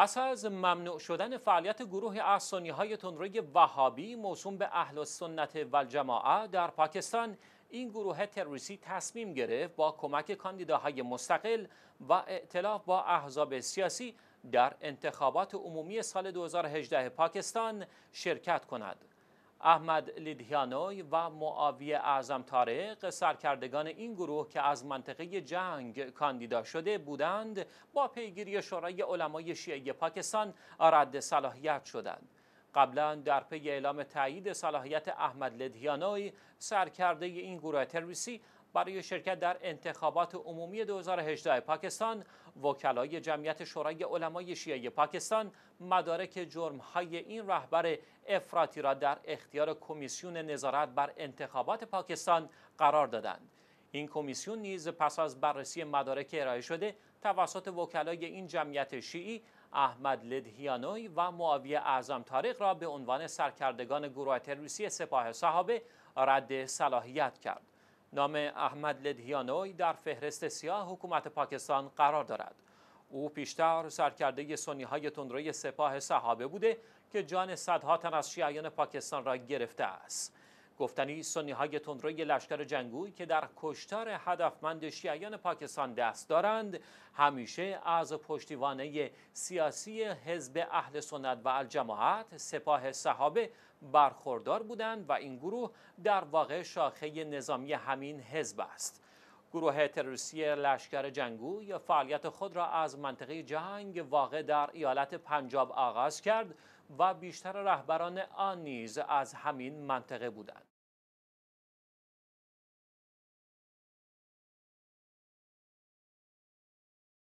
پس از ممنوع شدن فعالیت گروه احسانی های تندروی وهابی موسوم به اهل سنت و در پاکستان این گروه تروریستی تصمیم گرفت با کمک کاندیداهای مستقل و اعتلاف با احزاب سیاسی در انتخابات عمومی سال 2018 پاکستان شرکت کند. احمد لیدیانوی و معاویه اعظم تارق سرکردگان این گروه که از منطقه جنگ کاندیدا شده بودند با پیگیری شورای علمای شیعه پاکستان رد صلاحیت شدند قبلا در پی اعلام تایید صلاحیت احمد لدهیانوی سرکرده این گروه تروریستی برای شرکت در انتخابات عمومی 2018 پاکستان وکلای جمعیت شورای علمای شیعه پاکستان مدارک جرمهای این رهبر افراطی را در اختیار کمیسیون نظارت بر انتخابات پاکستان قرار دادند این کمیسیون نیز پس از بررسی مدارک ارائه شده توسط وکلای این جمعیت شیعی احمد لدهیانوی و معاویه اعظم تاریخ را به عنوان سرکردگان گروه تروریستی سپاه صحابه رد صلاحیت کرد نام احمد لدهیانوی در فهرست سیاه حکومت پاکستان قرار دارد او پیشتر سرکرده سنی های تندروی سپاه صحابه بوده که جان صدها تن از شیعیان پاکستان را گرفته است گفتنی سنی های تندروی لشکر جنگوی که در کشتار هدفمند شیعیان پاکستان دست دارند همیشه از پشتیوانه سیاسی حزب اهل سنت و الجماعت سپاه صحابه برخوردار بودند و این گروه در واقع شاخه نظامی همین حزب است گروه تروریستی لشکر یا فعالیت خود را از منطقه جنگ واقع در ایالت پنجاب آغاز کرد و بیشتر رهبران آن نیز از همین منطقه بودند.